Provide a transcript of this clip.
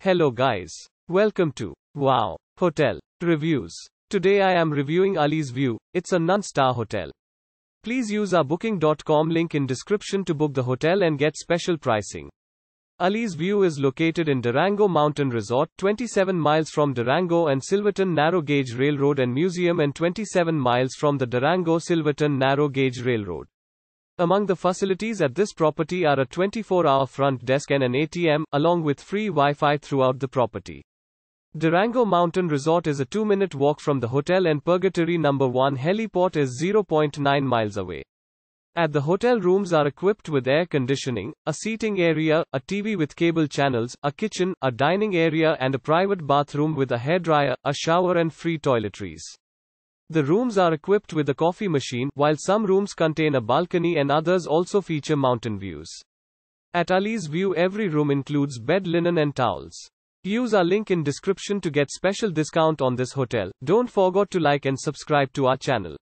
Hello guys. Welcome to Wow Hotel Reviews. Today I am reviewing Ali's View. It's a non-star hotel. Please use our booking.com link in description to book the hotel and get special pricing. Ali's View is located in Durango Mountain Resort, 27 miles from Durango and Silverton Narrow Gauge Railroad and Museum and 27 miles from the Durango Silverton Narrow Gauge Railroad. Among the facilities at this property are a 24-hour front desk and an ATM, along with free Wi-Fi throughout the property. Durango Mountain Resort is a 2-minute walk from the hotel and Purgatory No. 1 heliport is 0.9 miles away. At the hotel rooms are equipped with air conditioning, a seating area, a TV with cable channels, a kitchen, a dining area and a private bathroom with a hairdryer, a shower and free toiletries. The rooms are equipped with a coffee machine, while some rooms contain a balcony and others also feature mountain views. At Ali's View every room includes bed linen and towels. Use our link in description to get special discount on this hotel. Don't forget to like and subscribe to our channel.